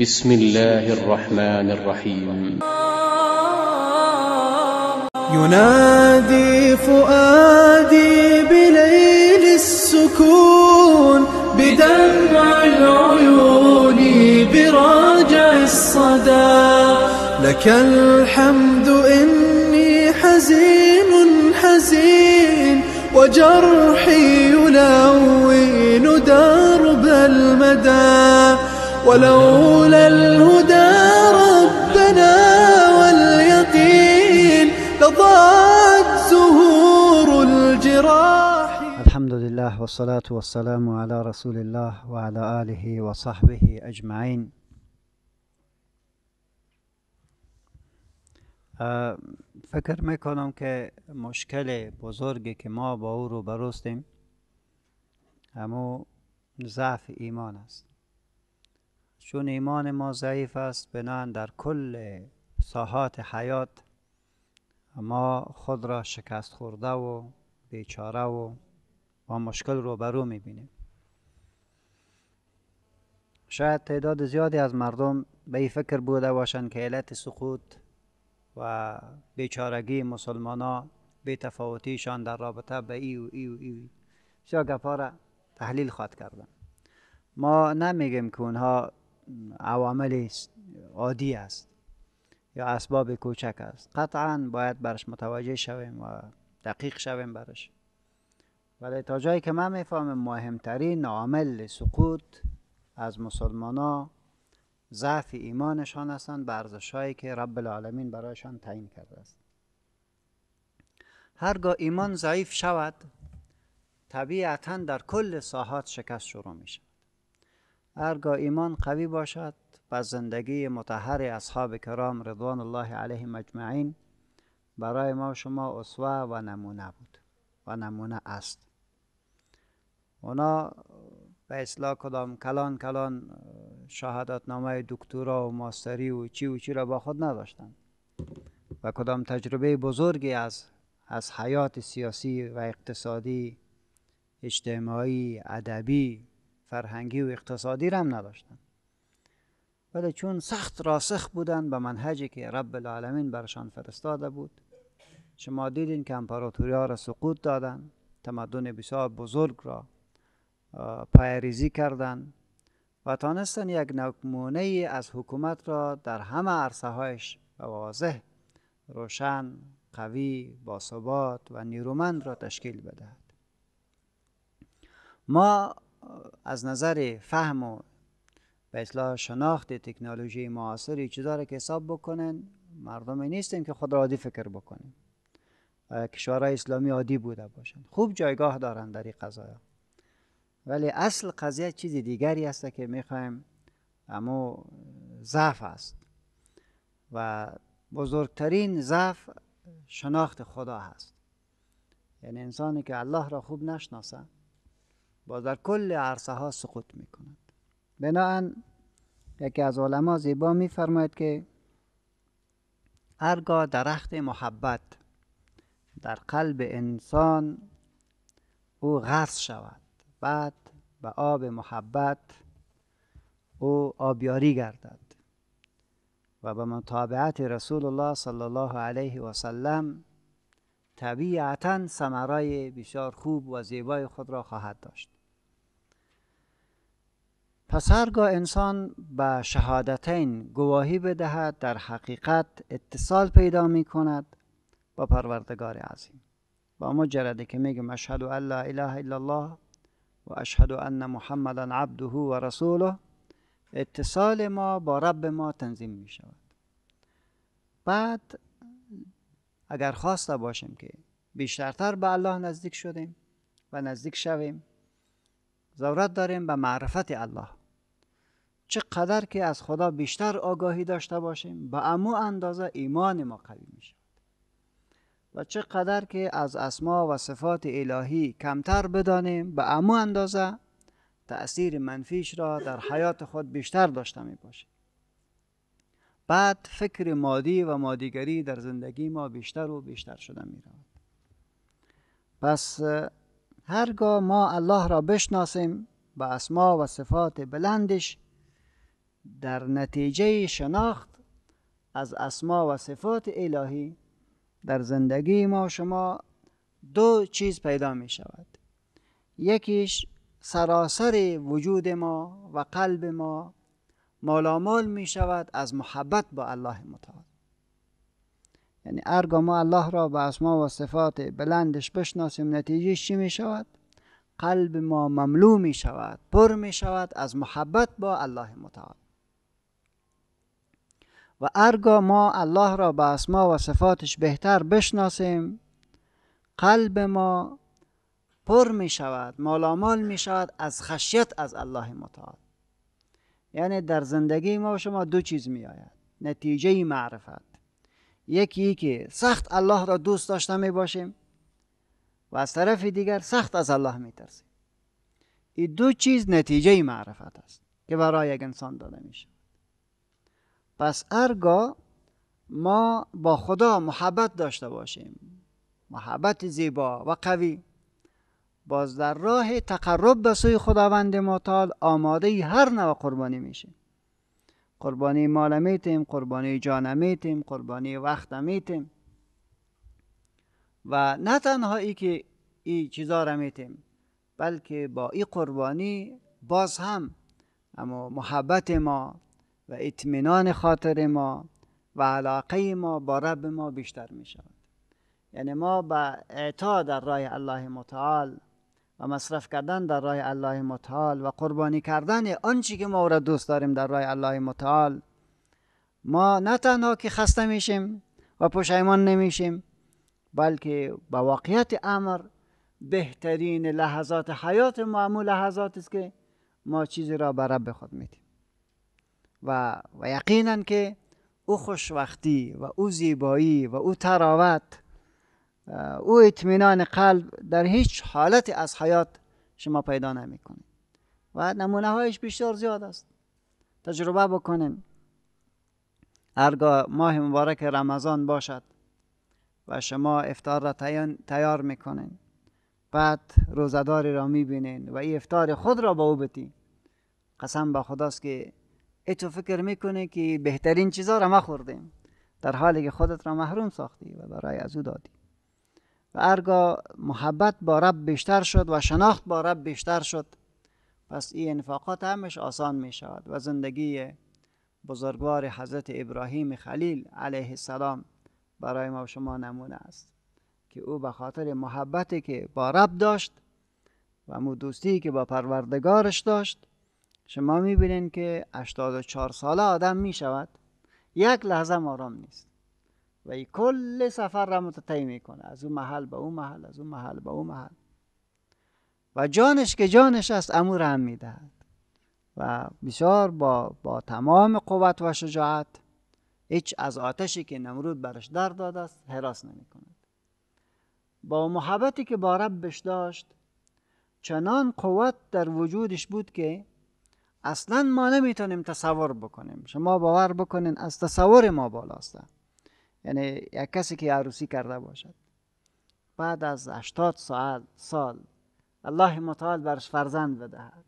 بسم الله الرحمن الرحيم ينادي فؤادي بليل السكون بدمع العيون براجع الصدى لك الحمد إني حزين حزين وجرحي يلون درب المدى ولولا الهدى ربنا واليقين لضاعت زهور الجراح الحمد لله والصلاة والسلام على رسول الله وعلى آله وصحبه أجمعين آه، فکر میکنم که مشکل بزرگی که ما با او رو بروستیم همو ضعف ایمان است چون ایمان ما ضعیف است بنان در کل ساحات حیات ما خود را شکست خورده و بیچاره و با مشکل روبرو میبینیم شاید تعداد زیادی از مردم به این فکر بوده باشند که علت سقوط و بیچارگی مسلمان ها تفاوتیشان در رابطه به ای و ای و ای بسیار تحلیل خواد کردن ما نمیگیم که اونها عوامل عادی است یا اسباب کوچک است قطعا باید برش متوجه شویم و دقیق شویم برش ولی تا جایی که من میفهمم مهمترین عامل سقوط از مسلمان ها ضعف ایمانشان هستند به هایی که رب العالمین برایشان تعیین کرده است هرگاه ایمان ضعیف شود طبیعتا در کل ساحات شکست شروع میشه هرگاه ایمان قوی باشد و زندگی متحر اصحاب کرام رضوان الله علیهم اجمعین برای ما شما اسوه و نمونه بود و نمونه است اونا به اصلاح کدام کلان کلان شهادت نامه دکترا و ماستری و چی و چی را با خود نداشتند و کدام تجربه بزرگی از از حیات سیاسی و اقتصادی اجتماعی ادبی فرهنگی و اقتصادی رم نداشتن ولی چون سخت راسخ بودن به منهجی که رب العالمین برشان فرستاده بود شما دیدین که امپراتوری ها را سقوط دادن تمدن بسیار بزرگ را پایریزی کردن و تانستن یک نکمونه از حکومت را در همه عرصه هایش واضح روشن قوی باثبات و نیرومند را تشکیل بدهد ما از نظر فهم و به اصلاح شناخت تکنولوژی معاصر چیزا رو که حساب بکنن مردم نیستیم که خود را عادی فکر بکنیم کشورهای اسلامی عادی بوده باشند خوب جایگاه دارن در این قضایه ولی اصل قضیه چیز دیگری است که میخوایم اما ضعف است و بزرگترین ضعف شناخت خدا هست یعنی انسانی که الله را خوب نشناسه باز در کل عرصه ها سقوط می کند بناهن یکی از علما زیبا می فرماید که هرگاه درخت محبت در قلب انسان او غرص شود بعد به آب محبت او آبیاری گردد و به مطابعت رسول الله صلی الله علیه و سلم طبیعتا ثمرای بسیار خوب و زیبای خود را خواهد داشت پس هرگاه انسان به شهادتین گواهی بدهد در حقیقت اتصال پیدا می کند با پروردگار عظیم با مجرده که میگم اشهد ان لا اله الا الله و اشهد ان محمدا عبده و رسوله اتصال ما با رب ما تنظیم می شود بعد اگر خواسته باشیم که بیشترتر به الله نزدیک شدیم و نزدیک شویم ضرورت داریم به معرفت الله چقدر که از خدا بیشتر آگاهی داشته باشیم به امو اندازه ایمان ما قوی می شود و چقدر که از اسما و صفات الهی کمتر بدانیم به امو اندازه تأثیر منفیش را در حیات خود بیشتر داشته می باشیم بعد فکر مادی و مادیگری در زندگی ما بیشتر و بیشتر شدن می رود. پس هرگاه ما الله را بشناسیم به اسما و صفات بلندش در نتیجه شناخت از اسما و صفات الهی در زندگی ما شما دو چیز پیدا می شود یکیش سراسر وجود ما و قلب ما مالامال می شود از محبت با الله متعال یعنی ارگا ما الله را به اسما و صفات بلندش بشناسیم نتیجه چی می شود؟ قلب ما مملو می شود پر می شود از محبت با الله متعال و ارگا ما الله را به اسما و صفاتش بهتر بشناسیم قلب ما پر می شود مالامال می شود از خشیت از الله متعال یعنی در زندگی ما شما دو چیز می آید نتیجه معرفت یکی که سخت الله را دوست داشته می باشیم و از طرف دیگر سخت از الله می ترسیم این دو چیز نتیجه معرفت است که برای یک انسان داده می شود پس ارگاه ما با خدا محبت داشته باشیم محبت زیبا و قوی باز در راه تقرب به سوی خداوند متعال آماده هر نوع قربانی میشه قربانی مال میتیم قربانی جان میتیم قربانی وقت میتیم و نه تنها ای که این چیزا را میتیم بلکه با این قربانی باز هم اما محبت ما و اطمینان خاطر ما و علاقه ما با رب ما بیشتر می شود یعنی ما به اعطا در راه الله متعال و مصرف کردن در راه الله متعال و قربانی کردن آنچه که ما او را دوست داریم در راه الله متعال ما نه تنها که خسته میشیم و پشیمان نمیشیم بلکه با واقعیت امر بهترین لحظات حیات معمول لحظات است که ما چیزی را به رب خود میدیم و, و یقینا که او خوشوقتی و او زیبایی و او تراوت او اطمینان قلب در هیچ حالتی از حیات شما پیدا کنید و نمونه هایش بیشتر زیاد است تجربه بکنیم هرگاه ماه مبارک رمضان باشد و شما افتار را تیار میکنین بعد روزداری را میبینین و این افتار خود را با او بتی قسم با خداست که تو فکر میکنه که بهترین چیزها را ما خوردیم در حالی که خودت را محروم ساختی و برای از او دادی و ارگاه محبت با رب بیشتر شد و شناخت با رب بیشتر شد پس این انفاقات همش آسان می شود و زندگی بزرگوار حضرت ابراهیم خلیل علیه السلام برای ما و شما نمونه است که او به خاطر محبتی که با رب داشت و مو دوستی که با پروردگارش داشت شما می بینین که 84 ساله آدم می شود یک لحظه آرام نیست و ای کل سفر را متطی میکنه از اون محل به اون محل از اون محل به اون محل و جانش که جانش است امو را هم میدهد و بسیار با, با تمام قوت و شجاعت هیچ از آتشی که نمرود برش در داده است حراس نمی کند. با محبتی که با ربش داشت چنان قوت در وجودش بود که اصلا ما نمیتونیم تصور بکنیم شما باور بکنین از تصور ما بالاست یعنی یک کسی که عروسی کرده باشد بعد از 80 ساعت سال الله متعال برش فرزند بدهد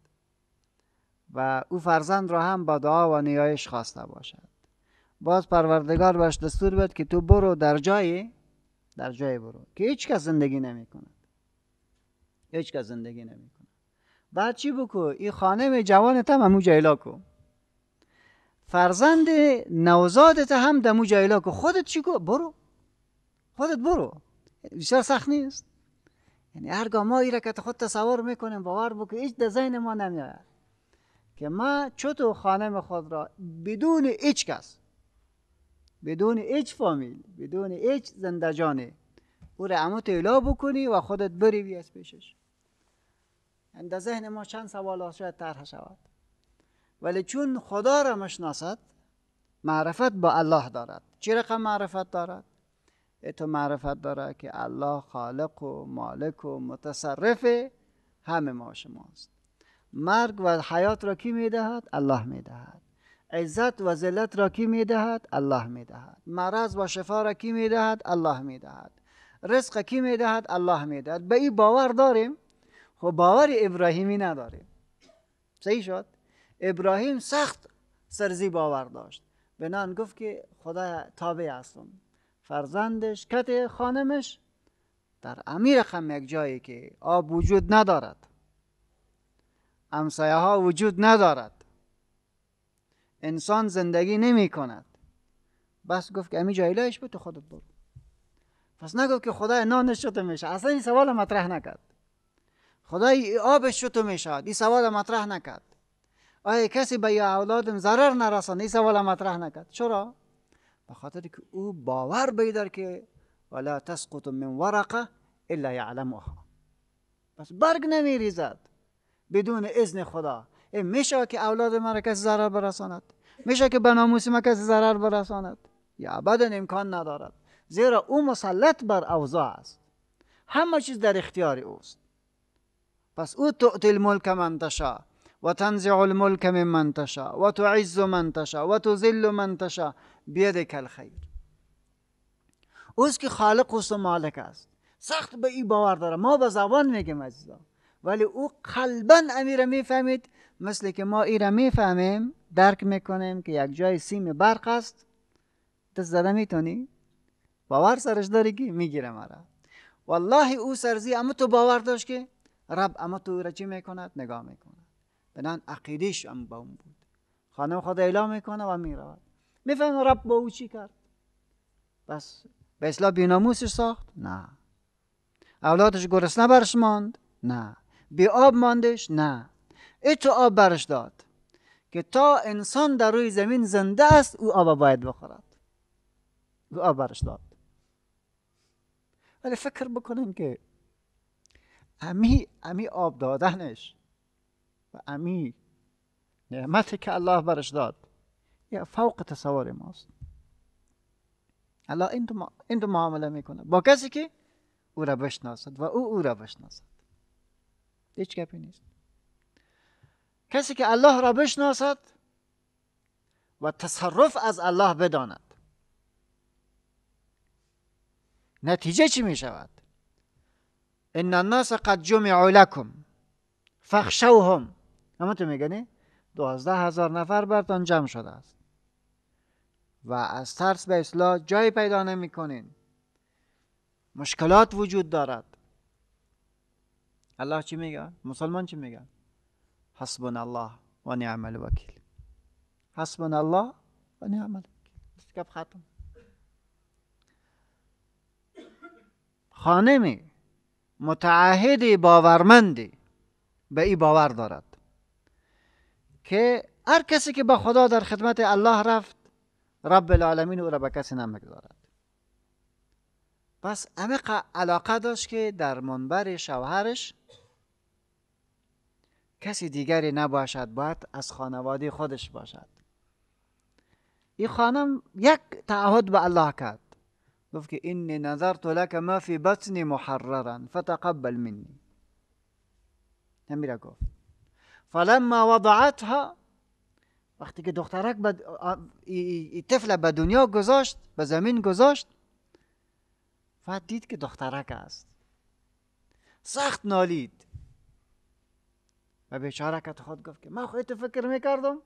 و او فرزند را هم با دعا و نیایش خواسته باشد باز پروردگار برش دستور بد که تو برو در جایی در جایی برو که هیچ کس زندگی نمی کند هیچ کس زندگی نمی کند بعد چی بکو این خانه جوان تم همو جایلا کو فرزند نوزادت هم دمو جایلا که خودت چی برو خودت برو بسیار سخت نیست یعنی هرگاه ما را که خود تصور میکنیم باور که هیچ در ذهن ما نمیاد که ما چطور خانم خود را بدون هیچ کس بدون هیچ فامیل بدون هیچ زندجانه او را امو تیلا بکنی و خودت بری بیاس پیشش یعنی در ذهن ما چند سوال شاید طرح شود ولی چون خدا را مشناسد معرفت با الله دارد چه رقم معرفت دارد؟ تو معرفت دارد که الله خالق و مالک و متصرف همه ما شماست مرگ و حیات را کی میدهد؟ الله میدهد عزت و ذلت را کی میدهد؟ الله میدهد مرض و شفا را کی میدهد؟ الله میدهد رزق کی میدهد؟ الله میدهد به این باور داریم خب باور ابراهیمی نداریم صحیح شد ابراهیم سخت سرزی باور داشت بنان گفت که خدا تابع هستم فرزندش کت خانمش در امیر خم یک جایی که آب وجود ندارد امسایه ها وجود ندارد انسان زندگی نمی کند بس گفت که امی جایلایش بود تو خودت برو پس نگفت که خدای نانش شده میشه اصلا این سوال مطرح نکرد خدای آبش شده میشه این سوال مطرح نکرد آیا کسی به یا اولادم ضرر نرسان این سوال مطرح نکرد چرا بخاطر خاطر که او باور بیدار که ولا تسقط من ورقه الا یعلمها پس برگ نمی ریزد بدون اذن خدا میشه که اولاد مرا کسی ضرر برساند میشه که به ناموس ما کسی ضرر برساند یا ابدا امکان ندارد زیرا او مسلط بر اوضاع است همه چیز در اختیار اوست پس او تعطی الملک من و تنزع الملک ممن تشاء و تعز من تشاء و من تشاء بیدک اوست که خالق و مالک است سخت به این باور داره ما به زبان میگیم عزیزا ولی او قلبا امیره میفهمید مثل که ما را میفهمیم درک میکنیم که یک جای سیم برق است دست زده میتونی باور سرش داری که میگیره مرا والله او سرزی اما تو باور داشت که رب اما تو را چی میکند نگاه میکند بنان عقیدش هم با اون بود خانم خود اعلام میکنه و میرود میفهم رب با او چی کرد بس به اصلاح بیناموسش ساخت نه اولادش گرسنه برش ماند نه بی آب ماندش نه تو آب برش داد که تا انسان در روی زمین زنده است او آب باید بخورد او آب برش داد ولی فکر بکنیم که امی, امی آب دادنش و عمیق نعمتی که الله برش داد یا فوق تصور ماست الله این دو, معامله میکنه با کسی که او را بشناسد و او او را بشناسد هیچ گپی نیست کسی که الله را بشناسد و تصرف از الله بداند نتیجه چی می شود ان الناس قد جمعوا لكم فاخشوهم اما تو میگنی دوازده هزار نفر برتان جمع شده است و از ترس به اصلاح جای پیدا نمیکنین مشکلات وجود دارد الله چی میگه مسلمان چی میگه حسبنا الله و نعم الوکیل حسبنا الله و نعم الوکیل ختم خانمی متعهدی باورمندی به ای باور دارد که هر کسی که با خدا در خدمت الله رفت رب العالمین او را به کسی نمیگذارد پس عمق علاقه داشت که در منبر شوهرش کسی دیگری نباشد باید از خانواده خودش باشد این خانم یک تعهد به الله کرد گفت که نظر نظرت لک ما فی بطنی محررا فتقبل منی نمیره گفت فلما وضعتها وقتی که دخترک ای طفل به دنیا گذاشت به زمین گذاشت و دید که دخترک است سخت نالید و بیچاره کت خود گفت که من خودت فکر میکردم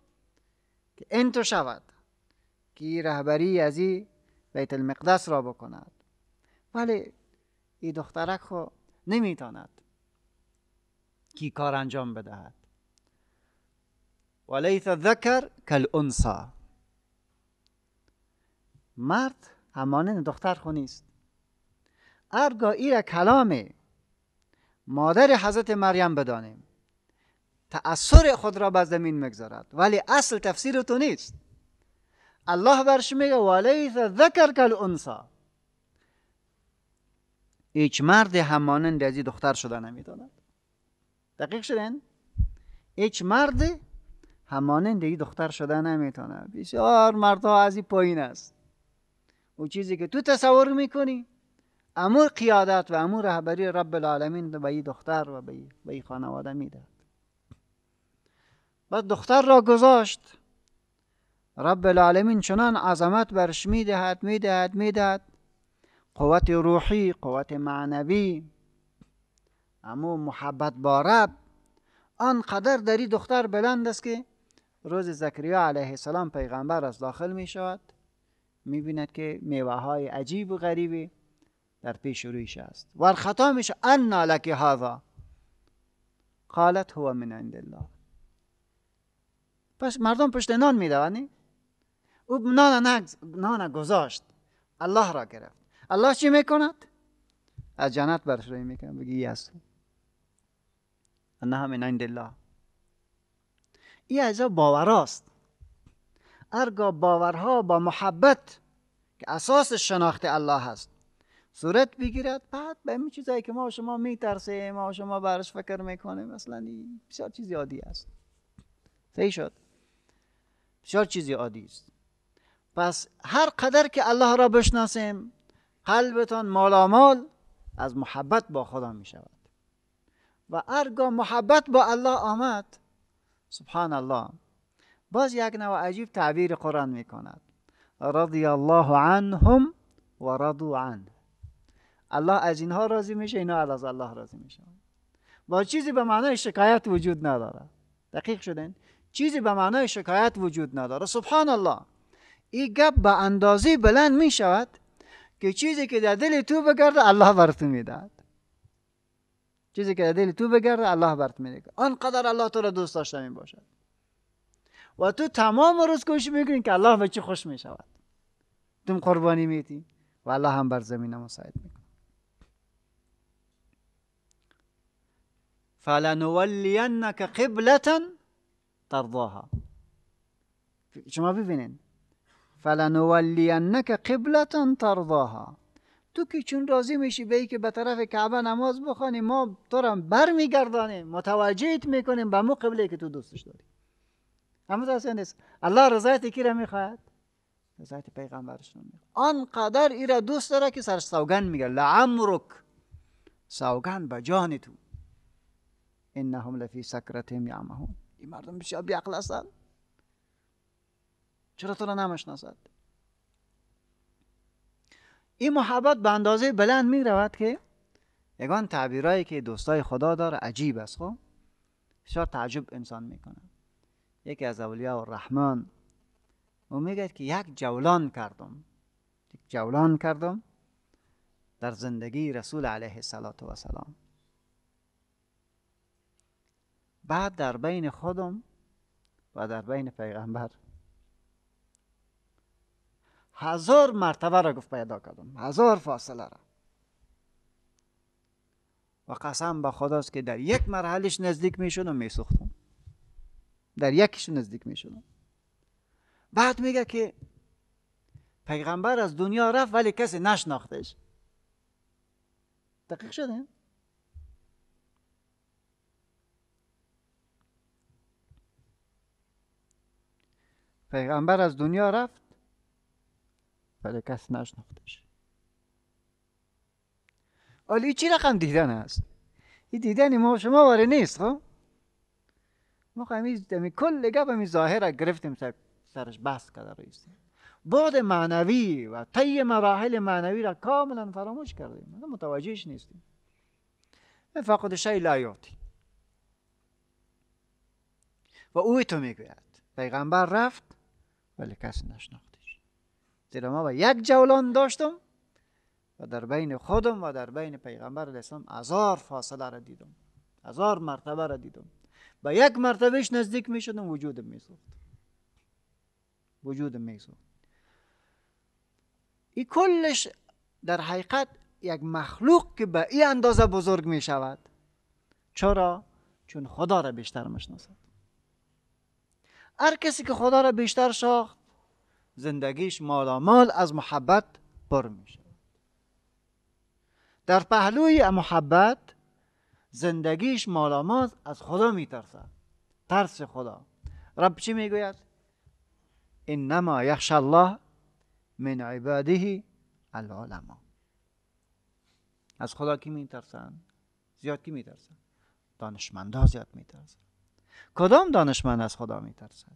که انتو شود که رهبری از این بیت المقدس را بکند ولی این دخترک خو نمیتاند کی کار انجام بدهد ولیس ذکر کل مرد همانند دختر نیست ارگاه ای کلام مادر حضرت مریم بدانیم تأثیر خود را به زمین مگذارد ولی اصل تفسیر تو نیست الله برش میگه ولیس ذکر کل انسا هیچ مرد همانند از دختر شده نمیداند دقیق شدین؟ هیچ مرد همانند یک دختر شده نمیتونه بسیار مردها از این پایین است او چیزی که تو تصور میکنی امور قیادت و امور رهبری رب العالمین به این دختر و به این خانواده میداد. بعد دختر را گذاشت رب العالمین چنان عظمت برش میدهد میدهد میدهد قوت روحی قوت معنوی اما محبت با رب آنقدر در این دختر بلند است که روز زکریا علیه السلام پیغمبر از داخل می شود می بیند که میوه های عجیب و غریبی در پیش رویش است می میشه انا لکی هذا قالت هو من عند الله پس مردم پشت نان میدونی او نان نان گذاشت الله را گرفت الله چی میکند از جنت برش روی کند بگی یس انها من عند الله این از باوراست هرگاه باورها با محبت که اساس شناخت الله هست صورت بگیرد بعد به این چیزایی که ما و شما میترسیم ما شما برش فکر میکنیم مثلا بسیار چیزی عادی است صحیح شد بسیار چیزی عادی است پس هر قدر که الله را بشناسیم قلبتان مالامال از محبت با خدا می شود و ارگاه محبت با الله آمد سبحان الله باز یک نوع عجیب تعبیر قرآن می کند رضی الله عنهم و رضو عنه الله از اینها راضی میشه اینها از الله راضی میشه با چیزی به معنای شکایت وجود نداره دقیق شدین چیزی به معنای شکایت وجود نداره سبحان الله این گپ به اندازه بلند می شود که چیزی که در دل تو بگرده الله بر تو میدهد چیزی که در دل تو بگرده الله برت میده آنقدر الله تو را دوست داشته می باشد و تو تمام روز کوشش میکنی که الله به چی خوش می شود تم قربانی میتی و الله هم بر زمین مساعد میکنه فلنولینک قبلتا ترضاها شما ببینین فلنولینک قبلتا ترضاها تو که چون راضی میشی به ای که به طرف کعبه نماز بخوانی ما تو را بر میگردانیم متوجهت میکنیم به مو قبله که تو دوستش داری اما اصلا نیست الله رضایت کی را میخواهد رضایت پیغمبرش را آن آنقدر ای را دوست داره که سر سوگن میگه لعمرک سوگن به جان تو انهم لفی سکرتهم یعمهون این مردم بسیار بیعقل هستند چرا تو را نمشناسد این محبت به اندازه بلند می رود که یکان تعبیرایی که دوستای خدا داره عجیب است خب بسیار تعجب انسان میکنه یکی از اولیاء الرحمن او میگه که یک جولان کردم یک جولان کردم در زندگی رسول علیه سلام بعد در بین خودم و در بین پیغمبر هزار مرتبه را گفت پیدا کردم هزار فاصله را و قسم به خداست که در یک مرحلش نزدیک می و می در یکیش نزدیک می بعد میگه که پیغمبر از دنیا رفت ولی کسی نشناختش دقیق شده پیغمبر از دنیا رفت ولی کس نشناختش چی رقم دیدن است این دیدن ما شما واره نیست خب ما خمیز دمی کل گپ می ظاهر گرفتیم سرش بحث کرده رئیس بعد معنوی و طی مراحل معنوی را کاملا فراموش کردیم متوجهش نیستیم فقط شی لا و او تو میگوید پیغمبر رفت ولی کسی نشناخت زیرا ما به یک جولان داشتم و در بین خودم و در بین پیغمبر الاسلام هزار فاصله را دیدم هزار مرتبه را دیدم به یک مرتبهش نزدیک می شدم وجودم می سود. وجودم می ای کلش در حقیقت یک مخلوق که به این اندازه بزرگ می شود چرا؟ چون خدا را بیشتر مشناسد هر کسی که خدا را بیشتر شاخت زندگیش مالامال از محبت پر میشه در پهلوی محبت زندگیش مالامال از خدا میترسه ترس خدا رب چی میگوید؟ انما یخش الله من عباده العلماء از خدا کی میترسن؟ زیاد کی میترسن؟ دانشمند ها زیاد میترسن کدام دانشمند از خدا میترسن؟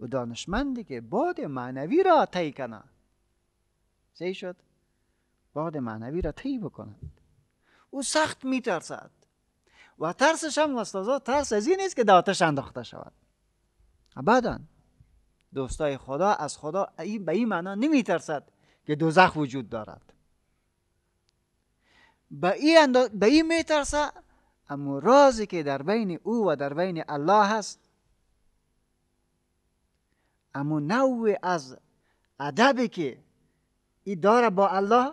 و دانشمندی که باد معنوی را طی کنه سی شد باد معنوی را طی بکنند او سخت میترسد و ترسش هم استازا ترس از این نیست که داتش انداخته شود ابدا دوستای خدا از خدا این به این معنا نمیترسد که دوزخ وجود دارد به این, به این میترسه اما رازی که در بین او و در بین الله هست اما نوع از ادبی که ای داره با الله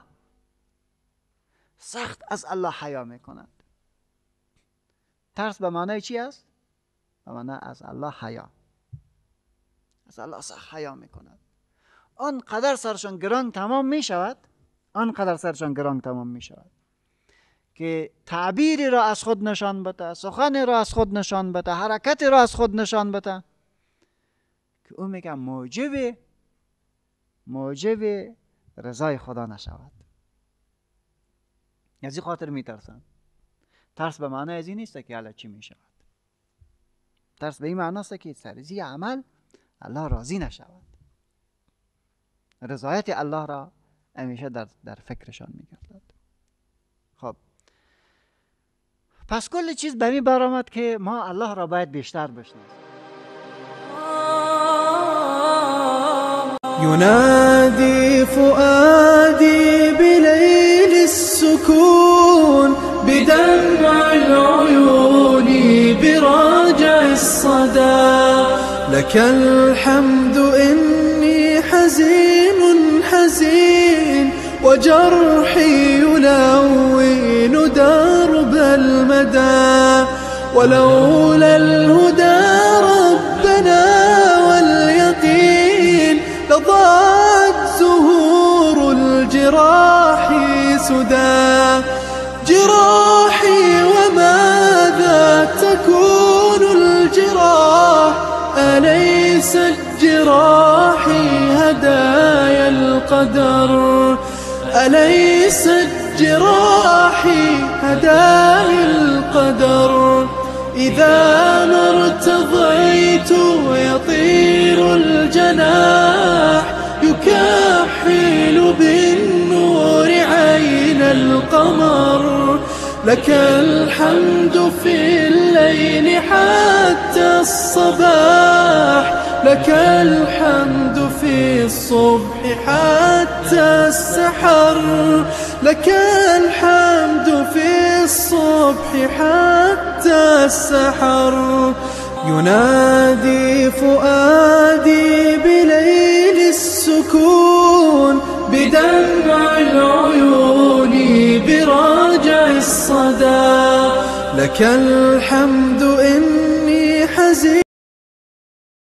سخت از الله حیا میکند ترس به معنای چی است به معنای از الله حیا از الله سخت حیا میکند آنقدر سرشان گران تمام می شود آنقدر سرشان گران تمام می شود که تعبیری را از خود نشان بده سخن را از خود نشان بده حرکتی را از خود نشان بده که او میگه موجب موجب رضای خدا نشود از این خاطر میترسن ترس به معنی از این نیست که الله چی میشود ترس به این معنی است که سر زی عمل الله راضی نشود رضایت الله را همیشه در, در فکرشان میگردد خب پس کل چیز به این برامد که ما الله را باید بیشتر بشناسیم ينادي فؤادي بليل السكون بدمع العيون براجع الصدى لك الحمد إني حزين حزين وجرحي يلون درب المدى ولولا الهدى ضاقت زهور الجراح سدى جراحي وماذا تكون الجراح أليس الجراح هدايا القدر أليس الجراح هدايا القدر إذا ما ارتضيت يطير الجناح القمر لك الحمد في الليل حتى الصباح لك الحمد في الصبح حتى السحر لك الحمد في الصبح حتى السحر ينادي فؤادي بليل السكون بدمع العيون الصدى لك الحمد إني حزين